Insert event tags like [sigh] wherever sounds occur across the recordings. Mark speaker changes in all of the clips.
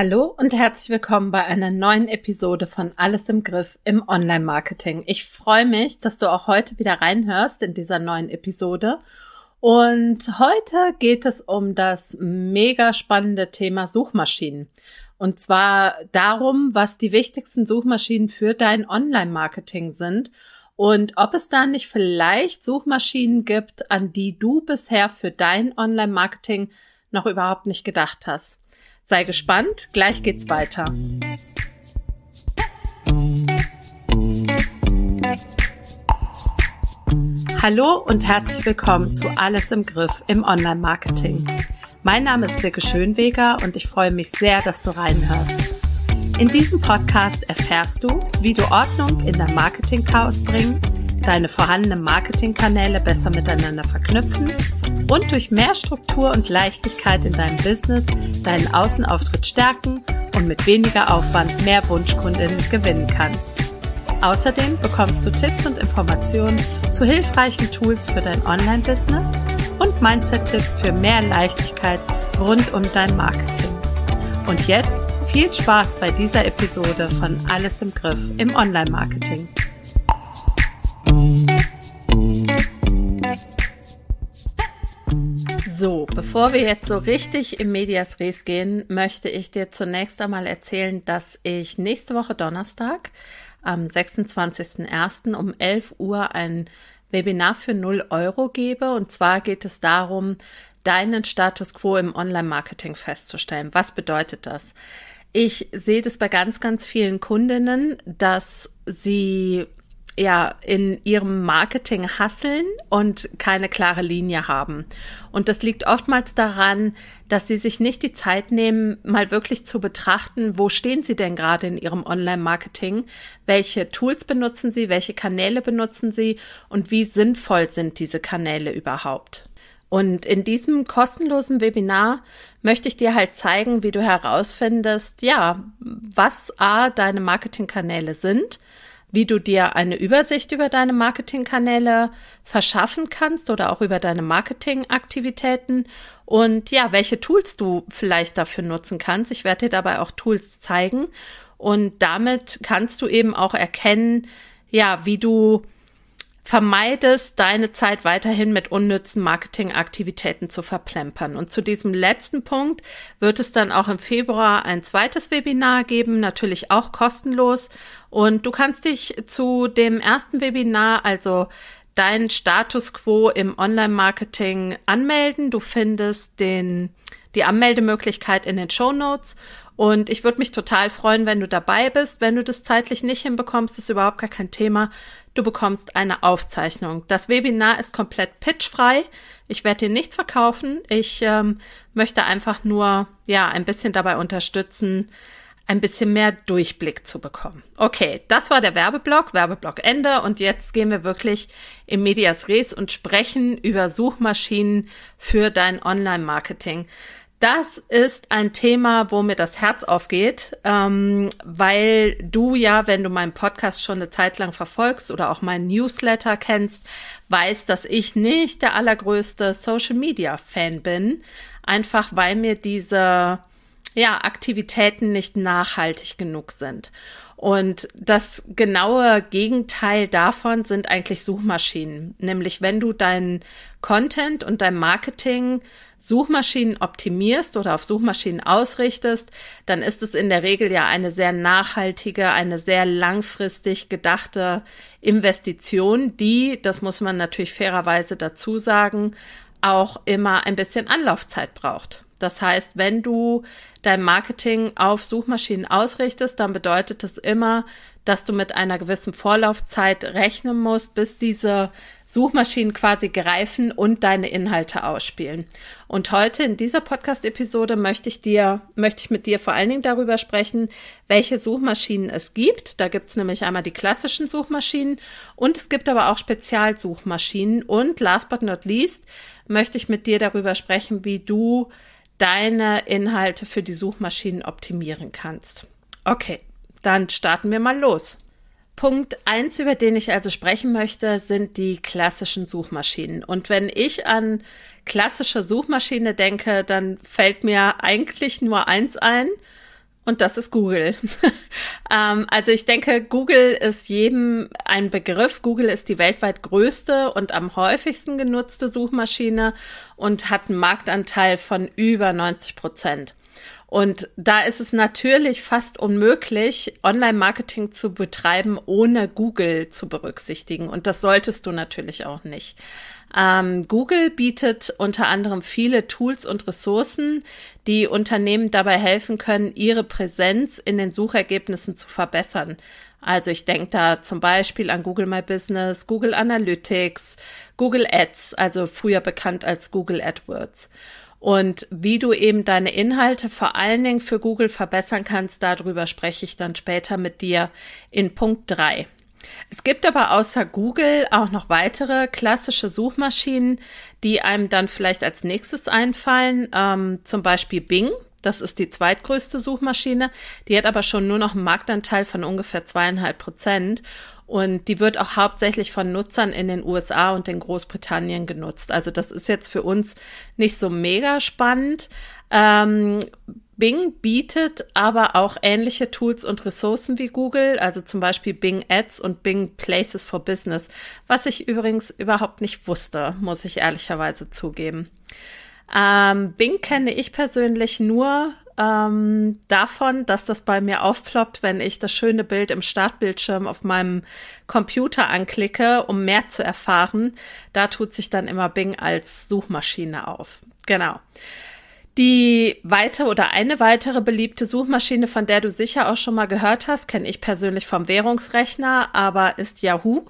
Speaker 1: Hallo und herzlich willkommen bei einer neuen Episode von Alles im Griff im Online-Marketing. Ich freue mich, dass du auch heute wieder reinhörst in dieser neuen Episode. Und heute geht es um das mega spannende Thema Suchmaschinen. Und zwar darum, was die wichtigsten Suchmaschinen für dein Online-Marketing sind und ob es da nicht vielleicht Suchmaschinen gibt, an die du bisher für dein Online-Marketing noch überhaupt nicht gedacht hast. Sei gespannt, gleich geht's weiter. Hallo und herzlich willkommen zu Alles im Griff im Online-Marketing. Mein Name ist Silke Schönweger und ich freue mich sehr, dass du reinhörst. In diesem Podcast erfährst du, wie du Ordnung in dein Marketing-Chaos bringen deine vorhandenen Marketingkanäle besser miteinander verknüpfen und durch mehr Struktur und Leichtigkeit in deinem Business deinen Außenauftritt stärken und mit weniger Aufwand mehr Wunschkundinnen gewinnen kannst. Außerdem bekommst du Tipps und Informationen zu hilfreichen Tools für dein Online-Business und Mindset-Tipps für mehr Leichtigkeit rund um dein Marketing. Und jetzt viel Spaß bei dieser Episode von Alles im Griff im Online-Marketing. So, bevor wir jetzt so richtig im Medias Res gehen, möchte ich dir zunächst einmal erzählen, dass ich nächste Woche Donnerstag am 26.01. um 11 Uhr ein Webinar für 0 Euro gebe. Und zwar geht es darum, deinen Status quo im Online-Marketing festzustellen. Was bedeutet das? Ich sehe das bei ganz, ganz vielen Kundinnen, dass sie ja, in ihrem Marketing hasseln und keine klare Linie haben. Und das liegt oftmals daran, dass sie sich nicht die Zeit nehmen, mal wirklich zu betrachten, wo stehen sie denn gerade in ihrem Online-Marketing, welche Tools benutzen sie, welche Kanäle benutzen sie und wie sinnvoll sind diese Kanäle überhaupt. Und in diesem kostenlosen Webinar möchte ich dir halt zeigen, wie du herausfindest, ja, was A, deine Marketingkanäle sind, wie du dir eine Übersicht über deine Marketingkanäle verschaffen kannst oder auch über deine Marketingaktivitäten und ja, welche Tools du vielleicht dafür nutzen kannst. Ich werde dir dabei auch Tools zeigen und damit kannst du eben auch erkennen, ja, wie du vermeidest, deine Zeit weiterhin mit unnützen Marketingaktivitäten zu verplempern. Und zu diesem letzten Punkt wird es dann auch im Februar ein zweites Webinar geben, natürlich auch kostenlos. Und du kannst dich zu dem ersten Webinar, also dein Status quo im Online-Marketing anmelden. Du findest den, die Anmeldemöglichkeit in den Show Notes. Und ich würde mich total freuen, wenn du dabei bist. Wenn du das zeitlich nicht hinbekommst, ist überhaupt gar kein Thema. Du bekommst eine Aufzeichnung. Das Webinar ist komplett pitchfrei. Ich werde dir nichts verkaufen. Ich ähm, möchte einfach nur ja ein bisschen dabei unterstützen, ein bisschen mehr Durchblick zu bekommen. Okay, das war der Werbeblock, Werbeblock Ende und jetzt gehen wir wirklich in Medias Res und sprechen über Suchmaschinen für dein Online-Marketing. Das ist ein Thema, wo mir das Herz aufgeht, ähm, weil du ja, wenn du meinen Podcast schon eine Zeit lang verfolgst oder auch meinen Newsletter kennst, weißt, dass ich nicht der allergrößte Social-Media-Fan bin, einfach weil mir diese ja, Aktivitäten nicht nachhaltig genug sind. Und das genaue Gegenteil davon sind eigentlich Suchmaschinen. Nämlich wenn du deinen Content und dein Marketing Suchmaschinen optimierst oder auf Suchmaschinen ausrichtest, dann ist es in der Regel ja eine sehr nachhaltige, eine sehr langfristig gedachte Investition, die, das muss man natürlich fairerweise dazu sagen, auch immer ein bisschen Anlaufzeit braucht. Das heißt, wenn du dein Marketing auf Suchmaschinen ausrichtest, dann bedeutet das immer, dass du mit einer gewissen Vorlaufzeit rechnen musst, bis diese Suchmaschinen quasi greifen und deine Inhalte ausspielen. Und heute in dieser Podcast-Episode möchte ich dir, möchte ich mit dir vor allen Dingen darüber sprechen, welche Suchmaschinen es gibt. Da gibt's nämlich einmal die klassischen Suchmaschinen und es gibt aber auch Spezialsuchmaschinen. Und last but not least möchte ich mit dir darüber sprechen, wie du deine Inhalte für die Suchmaschinen optimieren kannst. Okay, dann starten wir mal los. Punkt 1, über den ich also sprechen möchte, sind die klassischen Suchmaschinen. Und wenn ich an klassische Suchmaschine denke, dann fällt mir eigentlich nur eins ein. Und das ist Google. [laughs] ähm, also ich denke, Google ist jedem ein Begriff. Google ist die weltweit größte und am häufigsten genutzte Suchmaschine und hat einen Marktanteil von über 90 Prozent. Und da ist es natürlich fast unmöglich, Online-Marketing zu betreiben, ohne Google zu berücksichtigen. Und das solltest du natürlich auch nicht. Ähm, Google bietet unter anderem viele Tools und Ressourcen, die Unternehmen dabei helfen können, ihre Präsenz in den Suchergebnissen zu verbessern. Also ich denke da zum Beispiel an Google My Business, Google Analytics, Google Ads, also früher bekannt als Google AdWords. Und wie du eben deine Inhalte vor allen Dingen für Google verbessern kannst, darüber spreche ich dann später mit dir in Punkt 3. Es gibt aber außer Google auch noch weitere klassische Suchmaschinen, die einem dann vielleicht als nächstes einfallen, ähm, zum Beispiel Bing. Das ist die zweitgrößte Suchmaschine. Die hat aber schon nur noch einen Marktanteil von ungefähr zweieinhalb Prozent. Und die wird auch hauptsächlich von Nutzern in den USA und in Großbritannien genutzt. Also das ist jetzt für uns nicht so mega spannend. Ähm, Bing bietet aber auch ähnliche Tools und Ressourcen wie Google, also zum Beispiel Bing Ads und Bing Places for Business, was ich übrigens überhaupt nicht wusste, muss ich ehrlicherweise zugeben. Ähm, Bing kenne ich persönlich nur ähm, davon, dass das bei mir aufploppt, wenn ich das schöne Bild im Startbildschirm auf meinem Computer anklicke, um mehr zu erfahren. Da tut sich dann immer Bing als Suchmaschine auf. Genau. Die weitere oder eine weitere beliebte Suchmaschine, von der du sicher auch schon mal gehört hast, kenne ich persönlich vom Währungsrechner, aber ist Yahoo.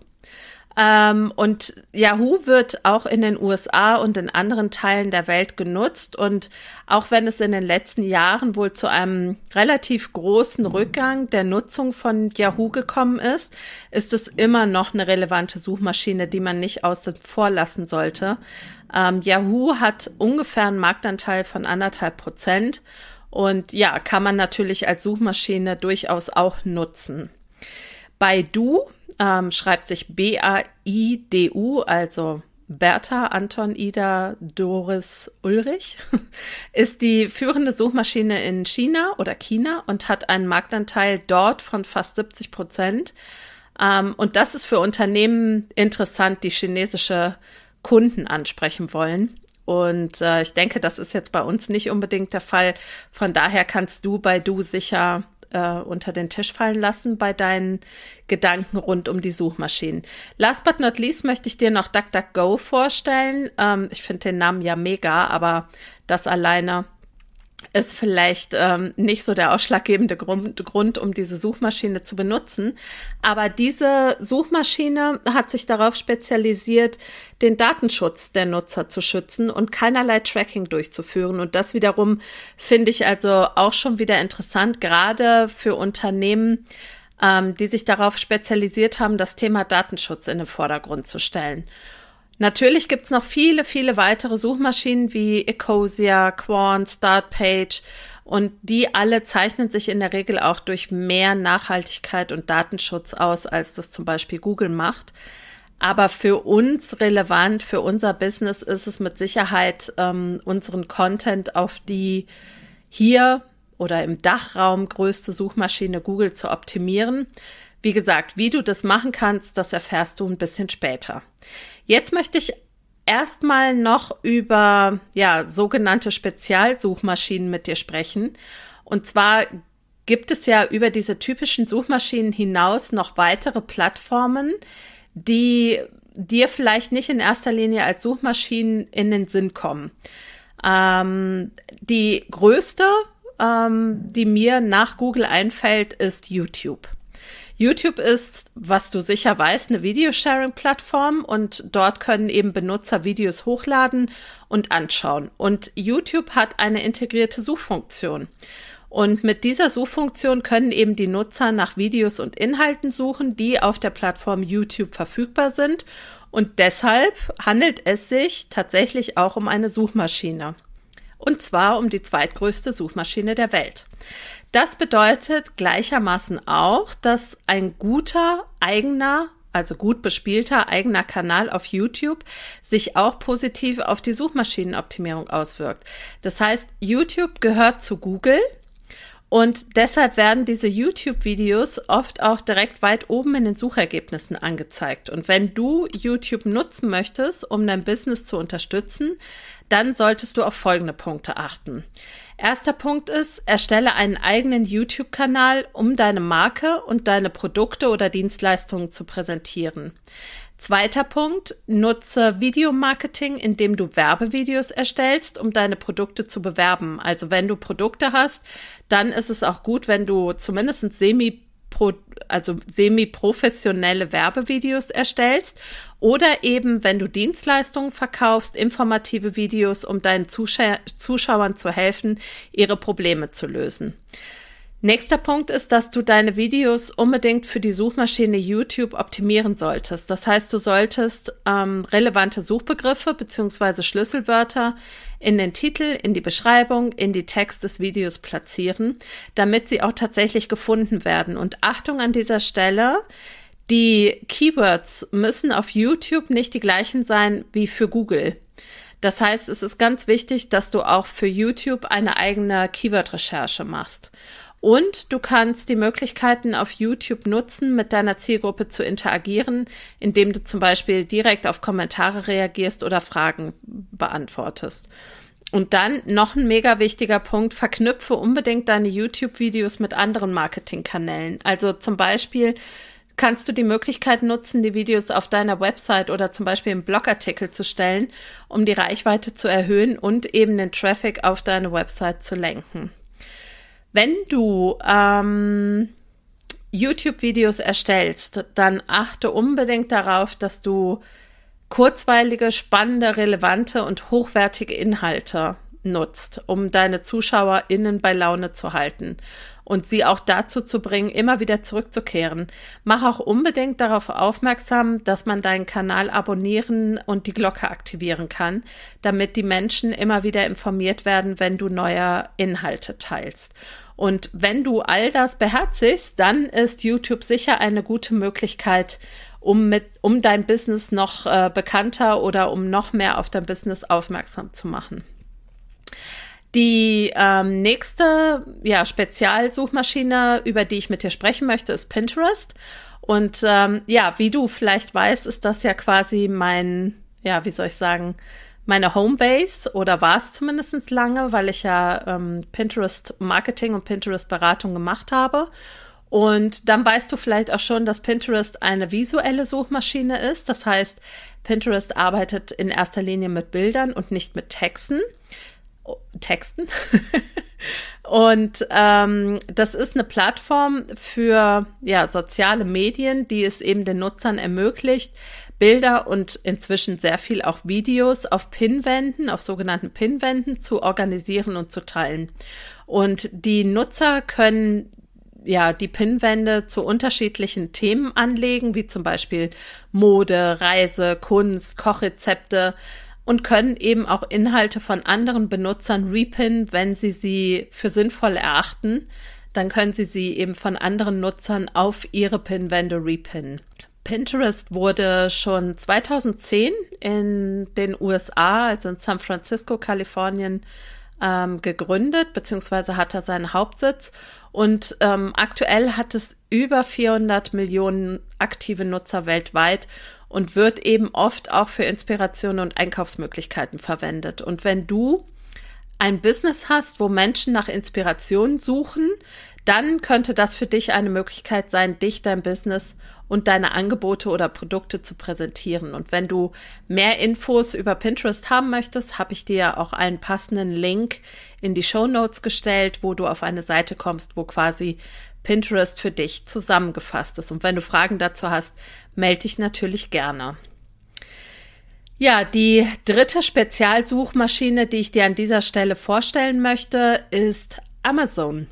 Speaker 1: Ähm, und Yahoo wird auch in den USA und in anderen Teilen der Welt genutzt. Und auch wenn es in den letzten Jahren wohl zu einem relativ großen Rückgang der Nutzung von Yahoo gekommen ist, ist es immer noch eine relevante Suchmaschine, die man nicht außen vor lassen sollte. Ähm, Yahoo hat ungefähr einen Marktanteil von anderthalb Prozent. Und ja, kann man natürlich als Suchmaschine durchaus auch nutzen. Bei Du ähm, schreibt sich B-A-I-D-U, also Bertha Anton Ida Doris Ulrich [laughs] ist die führende Suchmaschine in China oder China und hat einen Marktanteil dort von fast 70 Prozent. Ähm, und das ist für Unternehmen interessant, die chinesische Kunden ansprechen wollen. Und äh, ich denke, das ist jetzt bei uns nicht unbedingt der Fall. Von daher kannst du bei Du sicher äh, unter den Tisch fallen lassen bei deinen Gedanken rund um die Suchmaschinen. Last but not least möchte ich dir noch DuckDuckGo vorstellen. Ähm, ich finde den Namen ja mega, aber das alleine ist vielleicht ähm, nicht so der ausschlaggebende Grund, Grund, um diese Suchmaschine zu benutzen. Aber diese Suchmaschine hat sich darauf spezialisiert, den Datenschutz der Nutzer zu schützen und keinerlei Tracking durchzuführen. Und das wiederum finde ich also auch schon wieder interessant, gerade für Unternehmen, ähm, die sich darauf spezialisiert haben, das Thema Datenschutz in den Vordergrund zu stellen. Natürlich gibt's noch viele, viele weitere Suchmaschinen wie Ecosia, Quant, Startpage und die alle zeichnen sich in der Regel auch durch mehr Nachhaltigkeit und Datenschutz aus, als das zum Beispiel Google macht. Aber für uns relevant, für unser Business ist es mit Sicherheit, ähm, unseren Content auf die hier oder im Dachraum größte Suchmaschine Google zu optimieren. Wie gesagt, wie du das machen kannst, das erfährst du ein bisschen später. Jetzt möchte ich erstmal noch über ja, sogenannte Spezialsuchmaschinen mit dir sprechen. Und zwar gibt es ja über diese typischen Suchmaschinen hinaus noch weitere Plattformen, die dir vielleicht nicht in erster Linie als Suchmaschinen in den Sinn kommen. Ähm, die größte, ähm, die mir nach Google einfällt, ist YouTube. YouTube ist, was du sicher weißt, eine Videosharing-Plattform und dort können eben Benutzer Videos hochladen und anschauen. Und YouTube hat eine integrierte Suchfunktion. Und mit dieser Suchfunktion können eben die Nutzer nach Videos und Inhalten suchen, die auf der Plattform YouTube verfügbar sind. Und deshalb handelt es sich tatsächlich auch um eine Suchmaschine. Und zwar um die zweitgrößte Suchmaschine der Welt. Das bedeutet gleichermaßen auch, dass ein guter eigener also gut bespielter eigener Kanal auf YouTube, sich auch positiv auf die Suchmaschinenoptimierung auswirkt. Das heißt, YouTube gehört zu Google und deshalb werden diese YouTube-Videos oft auch direkt weit oben in den Suchergebnissen angezeigt. Und wenn du YouTube nutzen möchtest, um dein Business zu unterstützen, dann solltest du auf folgende Punkte achten. Erster Punkt ist, erstelle einen eigenen YouTube-Kanal, um deine Marke und deine Produkte oder Dienstleistungen zu präsentieren. Zweiter Punkt, nutze Videomarketing, indem du Werbevideos erstellst, um deine Produkte zu bewerben. Also wenn du Produkte hast, dann ist es auch gut, wenn du zumindest semi pro, also semi-professionelle Werbevideos erstellst oder eben, wenn du Dienstleistungen verkaufst, informative Videos, um deinen Zuschau Zuschauern zu helfen, ihre Probleme zu lösen. Nächster Punkt ist, dass du deine Videos unbedingt für die Suchmaschine YouTube optimieren solltest. Das heißt, du solltest ähm, relevante Suchbegriffe bzw. Schlüsselwörter in den Titel, in die Beschreibung, in die Text des Videos platzieren, damit sie auch tatsächlich gefunden werden. Und Achtung an dieser Stelle, die Keywords müssen auf YouTube nicht die gleichen sein wie für Google. Das heißt, es ist ganz wichtig, dass du auch für YouTube eine eigene Keyword-Recherche machst. Und du kannst die Möglichkeiten auf YouTube nutzen, mit deiner Zielgruppe zu interagieren, indem du zum Beispiel direkt auf Kommentare reagierst oder Fragen beantwortest. Und dann noch ein mega wichtiger Punkt, verknüpfe unbedingt deine YouTube-Videos mit anderen Marketingkanälen. Also zum Beispiel kannst du die Möglichkeit nutzen, die Videos auf deiner Website oder zum Beispiel im Blogartikel zu stellen, um die Reichweite zu erhöhen und eben den Traffic auf deine Website zu lenken. Wenn du ähm, YouTube-Videos erstellst, dann achte unbedingt darauf, dass du kurzweilige, spannende, relevante und hochwertige Inhalte nutzt, um deine ZuschauerInnen bei Laune zu halten und sie auch dazu zu bringen, immer wieder zurückzukehren. Mach auch unbedingt darauf aufmerksam, dass man deinen Kanal abonnieren und die Glocke aktivieren kann, damit die Menschen immer wieder informiert werden, wenn du neue Inhalte teilst. Und wenn du all das beherzigst, dann ist YouTube sicher eine gute Möglichkeit, um, mit, um dein Business noch äh, bekannter oder um noch mehr auf dein Business aufmerksam zu machen. Die ähm, nächste ja, Spezialsuchmaschine, über die ich mit dir sprechen möchte, ist Pinterest. Und ähm, ja, wie du vielleicht weißt, ist das ja quasi mein, ja, wie soll ich sagen, meine Homebase oder war es zumindest lange, weil ich ja ähm, Pinterest Marketing und Pinterest Beratung gemacht habe. Und dann weißt du vielleicht auch schon, dass Pinterest eine visuelle Suchmaschine ist. Das heißt, Pinterest arbeitet in erster Linie mit Bildern und nicht mit Texten. Texten. [laughs] Und ähm, das ist eine Plattform für ja, soziale Medien, die es eben den Nutzern ermöglicht, Bilder und inzwischen sehr viel auch Videos auf Pinwänden, auf sogenannten Pinwänden zu organisieren und zu teilen. Und die Nutzer können ja, die Pinwände zu unterschiedlichen Themen anlegen, wie zum Beispiel Mode, Reise, Kunst, Kochrezepte, und können eben auch Inhalte von anderen Benutzern repin, wenn sie sie für sinnvoll erachten. Dann können sie sie eben von anderen Nutzern auf ihre Pinwände repinnen. Pinterest wurde schon 2010 in den USA, also in San Francisco, Kalifornien, ähm, gegründet, beziehungsweise hat er seinen Hauptsitz. Und ähm, aktuell hat es über 400 Millionen aktive Nutzer weltweit und wird eben oft auch für Inspiration und Einkaufsmöglichkeiten verwendet. Und wenn du ein Business hast, wo Menschen nach Inspiration suchen, dann könnte das für dich eine Möglichkeit sein, dich, dein Business und deine Angebote oder Produkte zu präsentieren. Und wenn du mehr Infos über Pinterest haben möchtest, habe ich dir auch einen passenden Link in die Show Notes gestellt, wo du auf eine Seite kommst, wo quasi Pinterest für dich zusammengefasst ist. Und wenn du Fragen dazu hast, melde dich natürlich gerne. Ja, die dritte Spezialsuchmaschine, die ich dir an dieser Stelle vorstellen möchte, ist Amazon.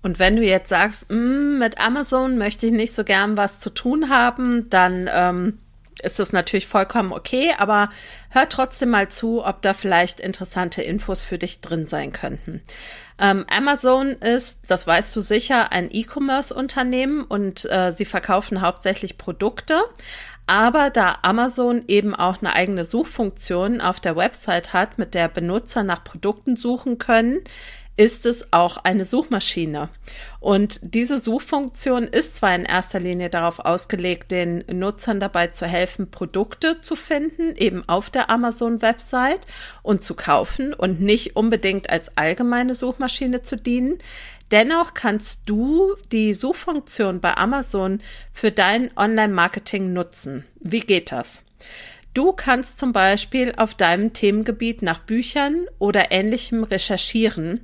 Speaker 1: Und wenn du jetzt sagst, mm, mit Amazon möchte ich nicht so gern was zu tun haben, dann ähm, ist das natürlich vollkommen okay, aber hör trotzdem mal zu, ob da vielleicht interessante Infos für dich drin sein könnten. Ähm, Amazon ist, das weißt du sicher, ein E-Commerce-Unternehmen und äh, sie verkaufen hauptsächlich Produkte. Aber da Amazon eben auch eine eigene Suchfunktion auf der Website hat, mit der Benutzer nach Produkten suchen können, ist es auch eine Suchmaschine. Und diese Suchfunktion ist zwar in erster Linie darauf ausgelegt, den Nutzern dabei zu helfen, Produkte zu finden, eben auf der Amazon-Website und zu kaufen und nicht unbedingt als allgemeine Suchmaschine zu dienen. Dennoch kannst du die Suchfunktion bei Amazon für dein Online-Marketing nutzen. Wie geht das? Du kannst zum Beispiel auf deinem Themengebiet nach Büchern oder ähnlichem recherchieren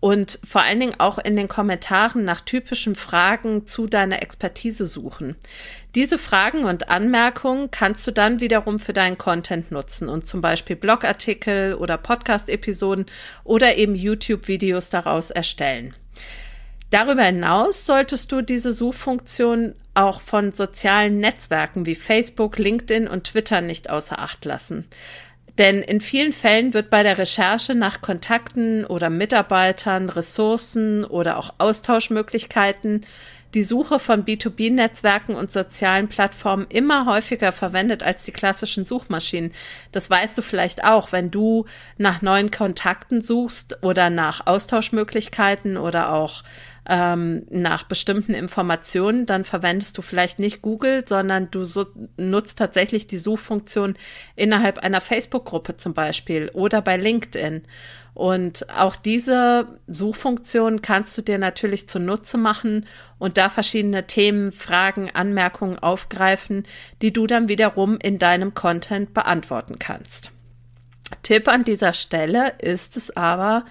Speaker 1: und vor allen Dingen auch in den Kommentaren nach typischen Fragen zu deiner Expertise suchen. Diese Fragen und Anmerkungen kannst du dann wiederum für deinen Content nutzen und zum Beispiel Blogartikel oder Podcast-Episoden oder eben YouTube-Videos daraus erstellen. Darüber hinaus solltest du diese Suchfunktion auch von sozialen Netzwerken wie Facebook, LinkedIn und Twitter nicht außer Acht lassen. Denn in vielen Fällen wird bei der Recherche nach Kontakten oder Mitarbeitern, Ressourcen oder auch Austauschmöglichkeiten die Suche von B2B-Netzwerken und sozialen Plattformen immer häufiger verwendet als die klassischen Suchmaschinen. Das weißt du vielleicht auch, wenn du nach neuen Kontakten suchst oder nach Austauschmöglichkeiten oder auch ähm, nach bestimmten Informationen, dann verwendest du vielleicht nicht Google, sondern du so, nutzt tatsächlich die Suchfunktion innerhalb einer Facebook-Gruppe zum Beispiel oder bei LinkedIn. Und auch diese Suchfunktion kannst du dir natürlich zunutze machen und da verschiedene Themen, Fragen, Anmerkungen aufgreifen, die du dann wiederum in deinem Content beantworten kannst. Tipp an dieser Stelle ist es aber,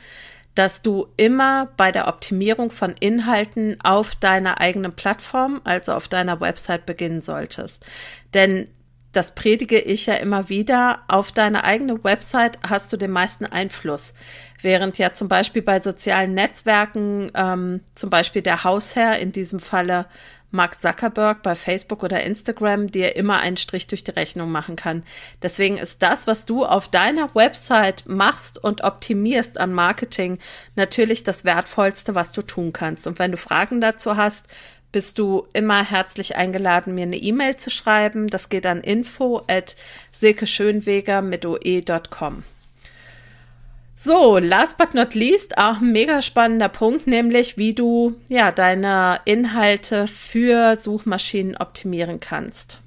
Speaker 1: dass du immer bei der Optimierung von Inhalten auf deiner eigenen Plattform, also auf deiner Website beginnen solltest. Denn das predige ich ja immer wieder, auf deine eigene Website hast du den meisten Einfluss. Während ja zum Beispiel bei sozialen Netzwerken, ähm, zum Beispiel der Hausherr in diesem Falle Mark Zuckerberg bei Facebook oder Instagram dir immer einen Strich durch die Rechnung machen kann. Deswegen ist das, was du auf deiner Website machst und optimierst an Marketing, natürlich das Wertvollste, was du tun kannst. Und wenn du Fragen dazu hast, bist du immer herzlich eingeladen, mir eine E-Mail zu schreiben. Das geht an info at silkeschönweger mit oe.com. So, last but not least, auch ein mega spannender Punkt, nämlich wie du ja deine Inhalte für Suchmaschinen optimieren kannst.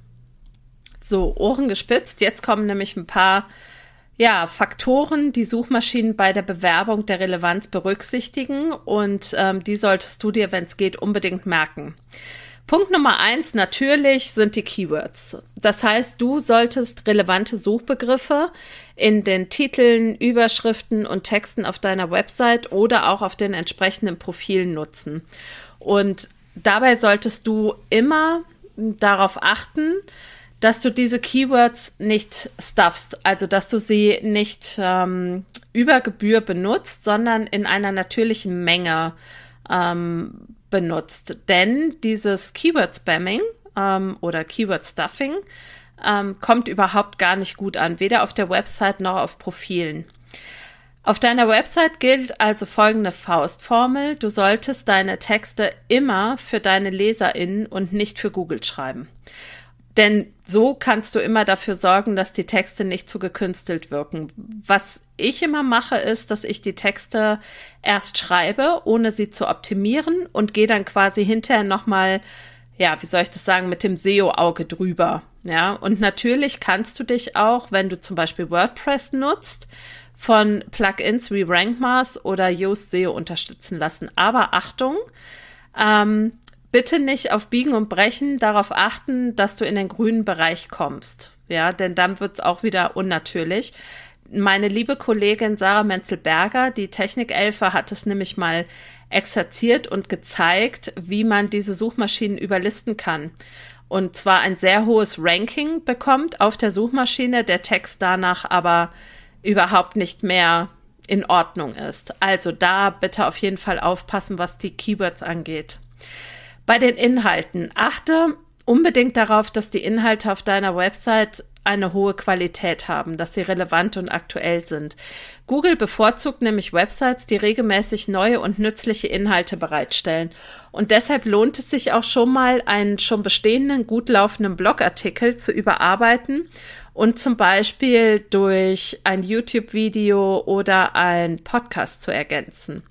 Speaker 1: So, Ohren gespitzt, jetzt kommen nämlich ein paar ja, Faktoren, die Suchmaschinen bei der Bewerbung der Relevanz berücksichtigen und ähm, die solltest du dir, wenn es geht, unbedingt merken. Punkt Nummer eins, natürlich sind die Keywords. Das heißt, du solltest relevante Suchbegriffe in den Titeln, Überschriften und Texten auf deiner Website oder auch auf den entsprechenden Profilen nutzen. Und dabei solltest du immer darauf achten, dass du diese Keywords nicht stuffst, also dass du sie nicht ähm, über Gebühr benutzt, sondern in einer natürlichen Menge ähm, benutzt. Denn dieses Keyword-Spamming ähm, oder Keyword-Stuffing ähm, kommt überhaupt gar nicht gut an, weder auf der Website noch auf Profilen. Auf deiner Website gilt also folgende Faustformel. Du solltest deine Texte immer für deine LeserInnen und nicht für Google schreiben. Denn so kannst du immer dafür sorgen, dass die Texte nicht zu gekünstelt wirken. Was ich immer mache, ist, dass ich die Texte erst schreibe, ohne sie zu optimieren und gehe dann quasi hinterher nochmal, ja, wie soll ich das sagen, mit dem SEO-Auge drüber. Ja, und natürlich kannst du dich auch, wenn du zum Beispiel WordPress nutzt, von Plugins wie RankMars oder Yoast SEO unterstützen lassen. Aber Achtung, ähm, bitte nicht auf Biegen und Brechen darauf achten, dass du in den grünen Bereich kommst. Ja, denn dann wird's auch wieder unnatürlich. Meine liebe Kollegin Sarah Menzelberger, die Technikelfer, hat es nämlich mal exerziert und gezeigt, wie man diese Suchmaschinen überlisten kann. Und zwar ein sehr hohes Ranking bekommt auf der Suchmaschine, der Text danach aber überhaupt nicht mehr in Ordnung ist. Also da bitte auf jeden Fall aufpassen, was die Keywords angeht. Bei den Inhalten achte unbedingt darauf, dass die Inhalte auf deiner Website eine hohe Qualität haben, dass sie relevant und aktuell sind. Google bevorzugt nämlich Websites, die regelmäßig neue und nützliche Inhalte bereitstellen. Und deshalb lohnt es sich auch schon mal, einen schon bestehenden, gut laufenden Blogartikel zu überarbeiten und zum Beispiel durch ein YouTube-Video oder ein Podcast zu ergänzen.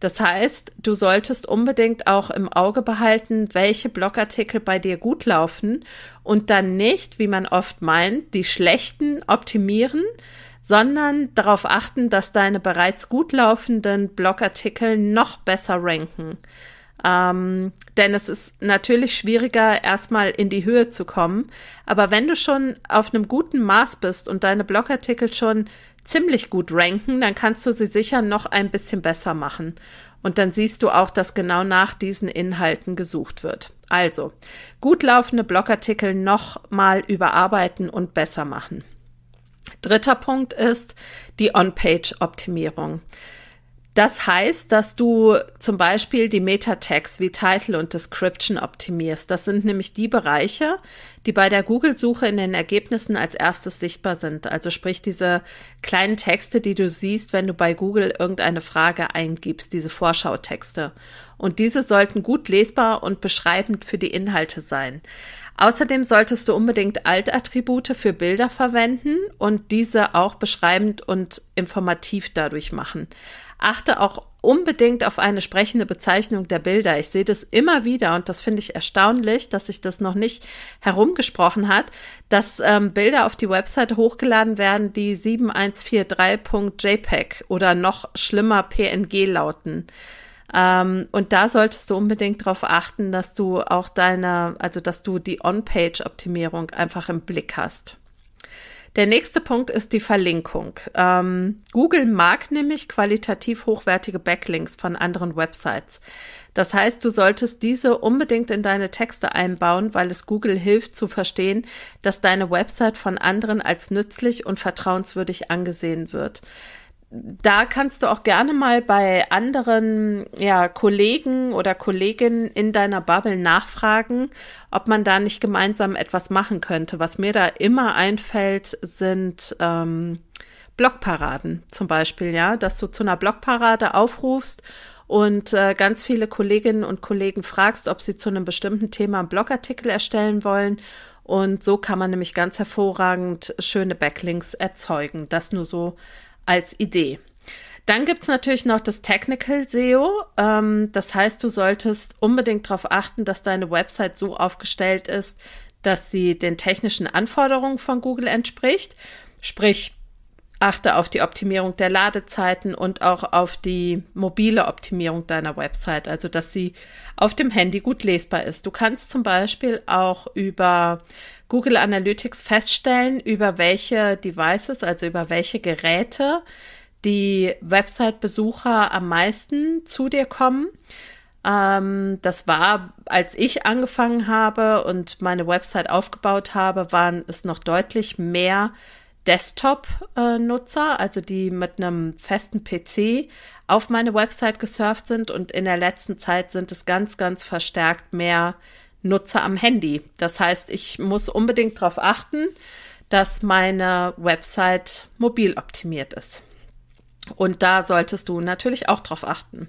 Speaker 1: Das heißt, du solltest unbedingt auch im Auge behalten, welche Blogartikel bei dir gut laufen und dann nicht, wie man oft meint, die schlechten optimieren, sondern darauf achten, dass deine bereits gut laufenden Blogartikel noch besser ranken. Ähm, denn es ist natürlich schwieriger, erstmal in die Höhe zu kommen. Aber wenn du schon auf einem guten Maß bist und deine Blogartikel schon ziemlich gut ranken, dann kannst du sie sicher noch ein bisschen besser machen. Und dann siehst du auch, dass genau nach diesen Inhalten gesucht wird. Also, gut laufende Blogartikel nochmal überarbeiten und besser machen. Dritter Punkt ist die On-Page-Optimierung. Das heißt, dass du zum Beispiel die Meta-Tags wie Title und Description optimierst. Das sind nämlich die Bereiche, die bei der Google-Suche in den Ergebnissen als erstes sichtbar sind. Also sprich diese kleinen Texte, die du siehst, wenn du bei Google irgendeine Frage eingibst, diese Vorschautexte. Und diese sollten gut lesbar und beschreibend für die Inhalte sein. Außerdem solltest du unbedingt Altattribute für Bilder verwenden und diese auch beschreibend und informativ dadurch machen achte auch unbedingt auf eine sprechende Bezeichnung der Bilder. Ich sehe das immer wieder und das finde ich erstaunlich, dass sich das noch nicht herumgesprochen hat, dass ähm, Bilder auf die Website hochgeladen werden, die 7143.jpg e oder noch schlimmer PNG lauten. Ähm, und da solltest du unbedingt darauf achten, dass du auch deine, also dass du die On-Page-Optimierung einfach im Blick hast. Der nächste Punkt ist die Verlinkung. Ähm, Google mag nämlich qualitativ hochwertige Backlinks von anderen Websites. Das heißt, du solltest diese unbedingt in deine Texte einbauen, weil es Google hilft zu verstehen, dass deine Website von anderen als nützlich und vertrauenswürdig angesehen wird da kannst du auch gerne mal bei anderen ja, Kollegen oder Kolleginnen in deiner Bubble nachfragen, ob man da nicht gemeinsam etwas machen könnte. Was mir da immer einfällt, sind ähm, Blogparaden zum Beispiel, ja, dass du zu einer Blogparade aufrufst und äh, ganz viele Kolleginnen und Kollegen fragst, ob sie zu einem bestimmten Thema einen Blogartikel erstellen wollen und so kann man nämlich ganz hervorragend schöne Backlinks erzeugen. Das nur so als Idee. Dann gibt's natürlich noch das Technical SEO. Ähm, das heißt, du solltest unbedingt darauf achten, dass deine Website so aufgestellt ist, dass sie den technischen Anforderungen von Google entspricht. Sprich, achte auf die Optimierung der Ladezeiten und auch auf die mobile Optimierung deiner Website, also dass sie auf dem Handy gut lesbar ist. Du kannst zum Beispiel auch über Google Analytics feststellen, über welche Devices, also über welche Geräte die Website-Besucher am meisten zu dir kommen. Ähm, das war, als ich angefangen habe und meine Website aufgebaut habe, waren es noch deutlich mehr Desktop-Nutzer, also die mit einem festen PC auf meine Website gesurft sind und in der letzten Zeit sind es ganz, ganz verstärkt mehr Nutzer am Handy. Das heißt, ich muss unbedingt darauf achten, dass meine Website mobil optimiert ist. Und da solltest du natürlich auch drauf achten.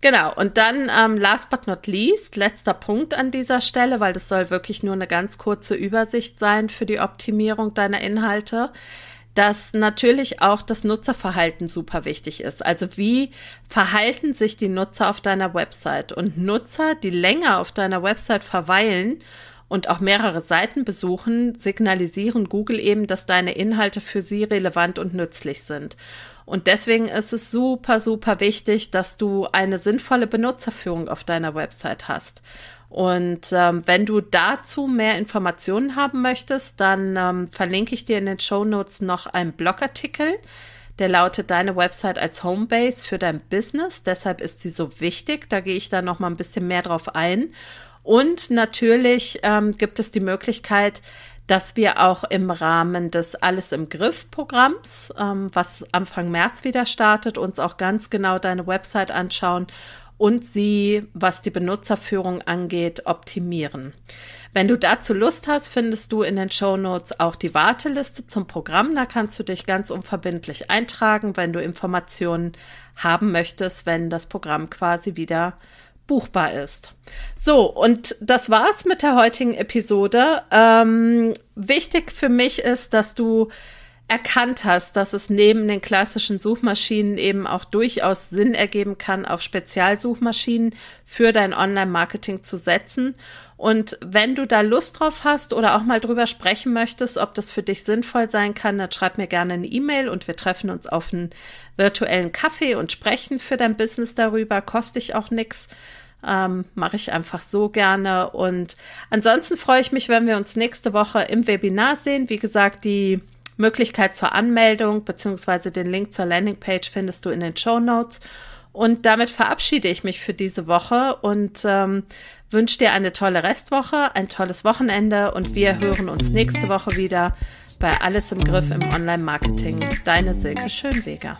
Speaker 1: Genau, und dann ähm, last but not least, letzter Punkt an dieser Stelle, weil das soll wirklich nur eine ganz kurze Übersicht sein für die Optimierung deiner Inhalte dass natürlich auch das Nutzerverhalten super wichtig ist. Also wie verhalten sich die Nutzer auf deiner Website? Und Nutzer, die länger auf deiner Website verweilen und auch mehrere Seiten besuchen, signalisieren Google eben, dass deine Inhalte für sie relevant und nützlich sind. Und deswegen ist es super, super wichtig, dass du eine sinnvolle Benutzerführung auf deiner Website hast. Und ähm, wenn du dazu mehr Informationen haben möchtest, dann ähm, verlinke ich dir in den Show Notes noch einen Blogartikel. Der lautet Deine Website als Homebase für dein Business. Deshalb ist sie so wichtig. Da gehe ich dann noch mal ein bisschen mehr drauf ein. Und natürlich ähm, gibt es die Möglichkeit, dass wir auch im Rahmen des Alles im Griff Programms, ähm, was Anfang März wieder startet, uns auch ganz genau deine Website anschauen und sie, was die Benutzerführung angeht, optimieren. Wenn du dazu Lust hast, findest du in den Show Notes auch die Warteliste zum Programm. Da kannst du dich ganz unverbindlich eintragen, wenn du Informationen haben möchtest, wenn das Programm quasi wieder buchbar ist. So, und das war's mit der heutigen Episode. Ähm, wichtig für mich ist, dass du erkannt hast, dass es neben den klassischen Suchmaschinen eben auch durchaus Sinn ergeben kann, auf Spezialsuchmaschinen für dein Online-Marketing zu setzen. Und wenn du da Lust drauf hast oder auch mal drüber sprechen möchtest, ob das für dich sinnvoll sein kann, dann schreib mir gerne eine E-Mail und wir treffen uns auf einen virtuellen Kaffee und sprechen für dein Business darüber. Kostet ich auch nichts. Ähm, Mache ich einfach so gerne. Und ansonsten freue ich mich, wenn wir uns nächste Woche im Webinar sehen. Wie gesagt, die Möglichkeit zur Anmeldung bzw. den Link zur Landingpage findest du in den Show Notes. Und damit verabschiede ich mich für diese Woche und ähm, wünsche dir eine tolle Restwoche, ein tolles Wochenende und wir hören uns nächste Woche wieder bei Alles im Griff im Online-Marketing. Deine Silke Schönweger.